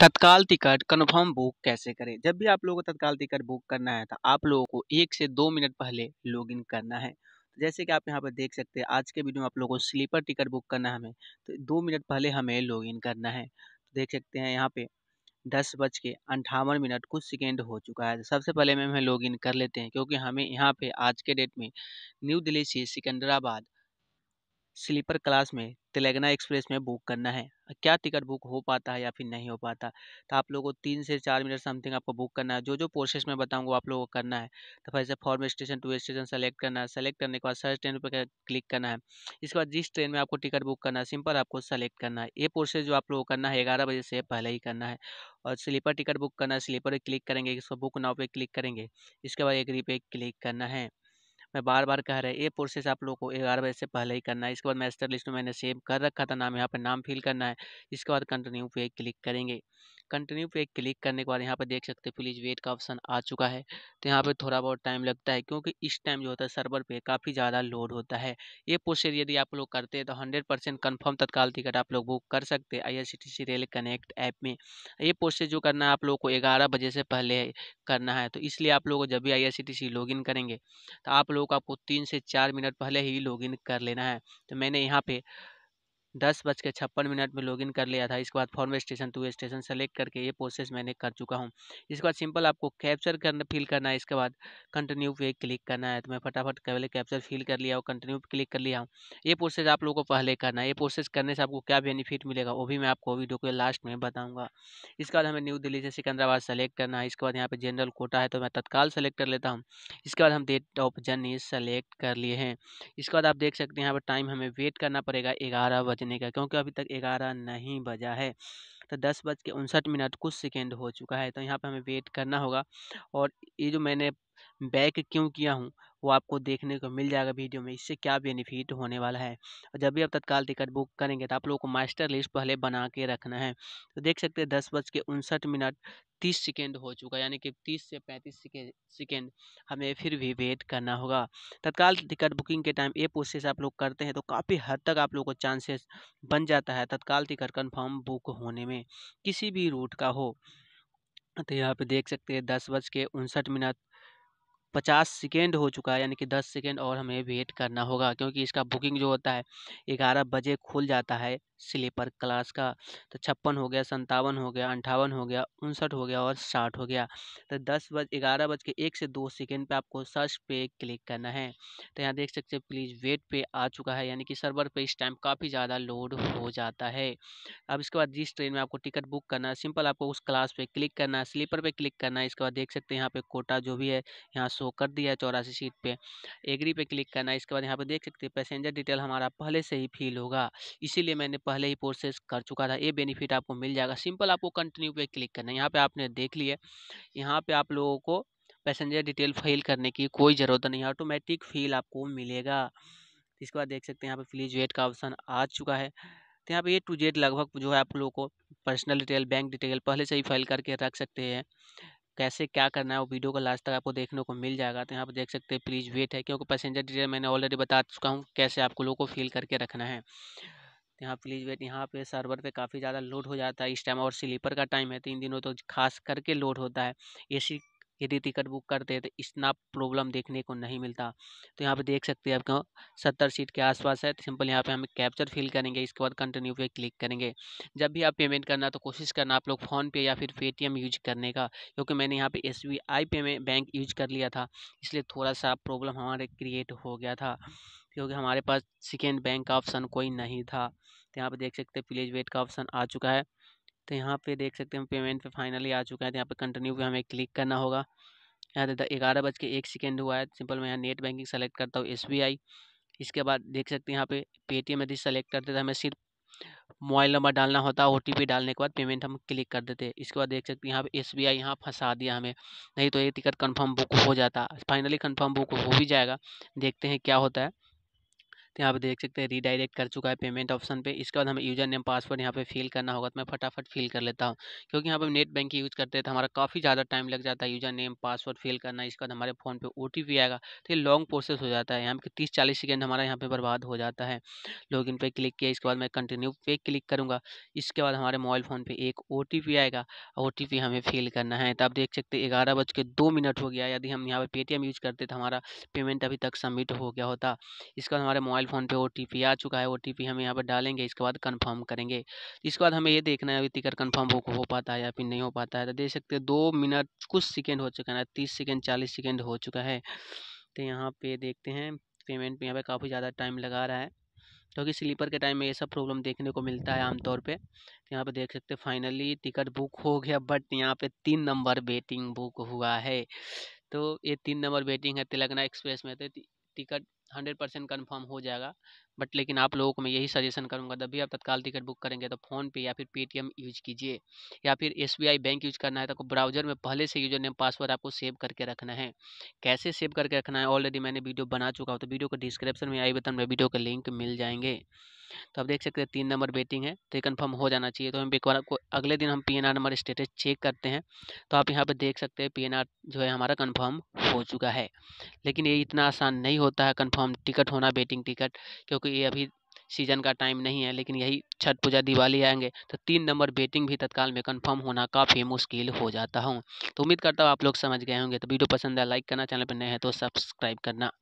तत्काल ticket confirm book कैसे करें जब भी आप लोगों को तत्काल टिकट बुक करना है तो आप लोगों को एक से दो मिनट पहले लॉगिन करना है तो जैसे कि आप यहाँ पर देख सकते हैं आज के वीडियो में आप लोगों को स्लीपर टिकट बुक करना है हमें तो दो मिनट पहले हमें लॉगिन करना है तो देख सकते हैं यहाँ पे दस बज के अंठावन मिनट कुछ सेकेंड हो चुका है सबसे पहले हमें हमें लॉगिन कर लेते हैं क्योंकि हमें यहाँ पे आज के डेट में न्यू दिल्ली से सिकंदराबाद स्लीपर क्लास में तेलंगाना एक्सप्रेस में बुक करना है क्या टिकट बुक हो पाता है या फिर नहीं हो पाता तो आप लोगों को तीन से चार मिनट समथिंग आपको बुक करना है जो जो प्रोसेस मैं बताऊंगा वो आप लोगों को करना है तो से from station to station select करना है सेलेक्ट करने के बाद सर्च ट्रेन पर क्लिक करना है इसके बाद जिस ट्रेन में आपको टिकट बुक करना है सिंपल आपको सेलेक्ट करना है ये प्रोसेस जो आप लोगों को करना है ग्यारह बजे से पहले ही करना है और स्लीपर टिकट बुक करना है स्लीपर पर क्लिक करेंगे इसको बुक नाव पर क्लिक करेंगे इसके बाद एग्री पे क्लिक करना है मैं बार बार कह रहा है ये प्रोसेस आप लोग को 11 बजे से पहले ही करना है इसके बाद मैस्टर लिस्ट में मैंने सेव कर रखा था नाम यहाँ पर नाम फिल करना है इसके बाद कंटिन्यू पे क्लिक करेंगे कंटिन्यू पे क्लिक करने के बाद यहाँ पर देख सकते हैं प्लीज़ वेट का ऑप्शन आ चुका है तो यहाँ पर थोड़ा बहुत टाइम लगता है क्योंकि इस टाइम जो होता है सर्वर पे काफ़ी ज़्यादा लोड होता है ये प्रोसेस यदि आप लोग करते हैं तो hundred percent confirm Tatkal ticket आप लोग बुक कर सकते हैं आई रेल कनेक्ट ऐप में ये प्रोसेस जो करना है आप लोग को ग्यारह बजे से पहले करना है तो इसलिए आप लोग जब भी आई आर करेंगे तो आप लोग आपको तीन से चार मिनट पहले ही लॉगिन कर लेना है तो मैंने यहाँ पे दस बज के छप्पन मिनट में लॉगिन कर लिया था इसके बाद from station to station select करके ये प्रोसेस मैंने कर चुका हूँ इसके बाद सिंपल आपको कैप्चर करना फिल करना है इसके बाद कंटिन्यू पे क्लिक करना है तो मैं फटाफट पहले कैप्चर फिल कर लिया और कंटिन्यू पे क्लिक कर लिया हूँ ये प्रोसेस आप लोगों को पहले करना है ये प्रोसेस करने से आपको क्या बेनिफिट मिलेगा वो भी मैं आपको वीडियो के लास्ट में बताऊँगा इसके बाद हमें न्यू दिल्ली से सिकंदराबाद सेलेक्ट करना है इसके बाद यहाँ पर जनरल कोटा है तो मैं तत्काल सेलेक्ट कर लेता हूँ इसके बाद हम डेट ऑफ जर्नी सेलेक्ट कर लिए हैं इसके बाद आप देख सकते हैं यहाँ पर टाइम हमें वेट करना पड़ेगा ग्यारह बजे बजने का क्योंकि अभी तक ग्यारह नहीं बजा है तो दस बज के उनसठ मिनट कुछ सेकेंड हो चुका है तो यहाँ पर हमें वेट करना होगा और ये जो मैंने बैक क्यों किया हूँ वो आपको देखने को मिल जाएगा वीडियो में इससे क्या बेनिफिट होने वाला है और जब भी आप तत्काल टिकट बुक करेंगे तो आप लोगों को मास्टर लिस्ट पहले बना के रखना है तो देख सकते हैं दस बज के उनसठ मिनट तीस सेकेंड हो चुका है यानी कि तीस से पैंतीस सेकेंड हमें फिर भी वेट करना होगा तत्काल टिकट बुकिंग के टाइम ये प्रोसेस आप लोग करते हैं तो काफ़ी हद तक आप लोगों को चांसेस बन जाता है तत्काल टिकट कन्फर्म बुक होने में किसी भी रूट का हो तो यहाँ पे देख सकते हैं दस बज के उनसठ मिनट पचास सेकेंड हो चुका है यानी कि दस सेकेंड और हमें वेट करना होगा क्योंकि इसका बुकिंग जो होता है ग्यारह बजे खुल जाता है स्लीपर क्लास का तो छप्पन हो गया संतावन हो गया अंठावन हो गया उनसठ हो गया और साठ हो गया तो दस बज ग्यारह बज के एक से दो सेकेंड पे आपको सर्च पे क्लिक करना है तो यहाँ देख सकते हैं प्लीज़ वेट पे आ चुका है यानी कि सर्वर पे इस टाइम काफ़ी ज़्यादा लोड हो जाता है अब इसके बाद जिस ट्रेन में आपको टिकट बुक करना है सिंपल आपको उस क्लास पर क्लिक करना है स्लीपर पर क्लिक करना है इसके बाद देख सकते हैं यहाँ पर कोटा जो भी है यहाँ शो कर दिया है चौरासी सीट पे एग्री पे क्लिक करना है इसके बाद यहाँ पे देख सकते हैं पैसेंजर डिटेल हमारा पहले से ही फिल होगा इसीलिए मैंने पहले ही प्रोसेस कर चुका था ये बेनिफिट आपको मिल जाएगा सिंपल आपको कंटिन्यू पे क्लिक करना है यहाँ पर आपने देख लिया यहाँ पर आप लोगों को पैसेंजर डिटेल फिल करने की कोई ज़रूरत नहीं है ऑटोमेटिक फिल आपको मिलेगा इसके बाद देख सकते हैं यहाँ पर फ्लीज वेट का ऑप्शन आ चुका है तो यहाँ पे ए टू जेड लगभग जो है आप लोगों को पर्सनल डिटेल बैंक डिटेल पहले से ही फाइल करके रख सकते हैं कैसे क्या करना है वो वीडियो का लास्ट तक आपको देखने को मिल जाएगा तो यहाँ पर देख सकते हैं प्लीज़ वेट है क्योंकि पैसेंजर डिटेल मैंने ऑलरेडी बता चुका हूँ कैसे आपको लोगों को फील करके रखना है यहाँ प्लीज़ वेट यहाँ पे सर्वर पे काफ़ी ज़्यादा लोड हो जाता है इस टाइम और स्लीपर का टाइम है तो इन दिनों तो खास करके लोड होता है एसी यदि टिकट बुक करते हैं तो इतना प्रॉब्लम देखने को नहीं मिलता तो यहाँ पे देख सकते हैं आपको सत्तर सीट के आसपास है तो सिंपल यहाँ पे हम कैप्चर फिल करेंगे इसके बाद कंटिन्यू पे क्लिक करेंगे जब भी आप पेमेंट करना तो कोशिश करना आप लोग फ़ोनपे या फिर पेटीएम यूज करने का क्योंकि मैंने यहाँ पर एस बी बैंक यूज कर लिया था इसलिए थोड़ा सा प्रॉब्लम हमारे क्रिएट हो गया था क्योंकि हमारे पास सेकेंड बैंक का ऑप्शन कोई नहीं था तो यहाँ पर देख सकते प्लेज वेट का ऑप्शन आ चुका है तो यहाँ पे देख सकते हैं पेमेंट पे फाइनली आ चुका है तो यहाँ पे कंटिन्यू पे हमें क्लिक करना होगा यहाँ देखिए ग्यारह बज के एक सेकेंड हुआ है सिंपल मैं यहाँ नेट बैंकिंग सेलेक्ट करता हूँ एस इसके बाद देख सकते हैं यहाँ पे पेटीएम यदि सेलेक्ट करते तो हमें सिर्फ मोबाइल नंबर डालना होता है ओ डालने के बाद पेमेंट हम क्लिक कर देते हैं इसके बाद देख सकते हैं यहाँ पे एस बी आई यहाँ फंसा दिया हमें नहीं तो ये टिकट कंफर्म बुक हो जाता फाइनली कंफर्म बुक हो भी जाएगा देखते हैं क्या होता है तो यहाँ पे देख सकते हैं रीडायरेक्ट कर चुका है पेमेंट ऑप्शन पे इसके बाद हमें यूजर नेम पासवर्ड यहाँ पे फिल करना होगा तो मैं फटाफट फिल कर लेता हूँ क्योंकि यहाँ पे नेट बैंकिंग यूज़ करते हैं तो हमारा काफ़ी ज़्यादा टाइम लग जाता है यूजर नेम पासवर्ड फिल करना इसके बाद हमारे फ़ोन पर ओ आएगा तो ये लॉन्ग प्रोसेस हो जाता है यहाँ पे तीस चालीस सेकेंड हमारा यहाँ पर बर्बाद हो जाता है लॉग इन पर क्लिक किया इसके बाद मैं कंटिन्यू पे क्लिक करूँगा इसके बाद हमारे मोबाइल फ़ोन पर एक ओ आएगा ओ हमें फिल करना है तो आप देख सकते हैं ग्यारह बज के दो मिनट हो गया यदि हम यहाँ पर पेटीएम यूज़ करते तो हमारा पेमेंट अभी तक सबमिट हो गया होता इसके बाद हमारे मोबाइल मोबाइल फ़ोन पे ओ आ चुका है ओ हम यहाँ पर डालेंगे इसके बाद कन्फर्म करेंगे इसके बाद हमें ये देखना है अभी टिकट कन्फर्म हो, हो पाता है या फिर नहीं हो पाता है तो देख सकते हैं दो मिनट कुछ सेकेंड हो चुका है तीस सेकेंड चालीस सेकेंड हो चुका है तो यहाँ पे देखते हैं पेमेंट में यहाँ पर काफ़ी ज़्यादा टाइम लगा रहा है क्योंकि तो स्लीपर के टाइम में ये सब प्रॉब्लम देखने को मिलता है आमतौर पे तो यहाँ पे देख सकते हैं फाइनली टिकट बुक हो गया बट यहाँ पे तीन नंबर वेटिंग बुक हुआ है तो ये तीन नंबर वेटिंग है तेलंगाना एक्सप्रेस में तो टिकट हंड्रेड परसेंट कन्फर्म हो जाएगा बट लेकिन आप लोगों को मैं यही सजेशन करूंगा जब भी आप तत्काल टिकट बुक करेंगे तो फ़ोनपे या फिर पेटीएम यूज कीजिए या फिर एस बैंक यूज करना है तो ब्राउजर में पहले से यूजर नेम पासवर्ड आपको सेव करके रखना है कैसे सेव करके रखना है ऑलरेडी मैंने वीडियो बना चुका हूँ तो वीडियो को डिस्क्रिप्शन में आई बतन में वीडियो का लिंक मिल जाएंगे तो आप देख सकते हैं तीन नंबर वेटिंग है तो ये कन्फर्म हो जाना चाहिए तो हम एक बार आपको अगले दिन हम पी नंबर स्टेटस चेक करते हैं तो आप यहाँ पर देख सकते हैं पी जो है हमारा कन्फर्म हो चुका है लेकिन ये इतना आसान नहीं होता है कन्फर्म कंफर्म टिकट होना बेटिंग टिकट क्योंकि ये अभी सीजन का टाइम नहीं है लेकिन यही छठ पूजा हाँ दिवाली आएंगे तो तीन नंबर बेटिंग भी तत्काल में कंफर्म होना काफ़ी मुश्किल हो जाता हूँ तो उम्मीद करता हूँ आप लोग समझ गए होंगे तो वीडियो पसंद है लाइक करना चैनल पर नए हैं तो सब्सक्राइब करना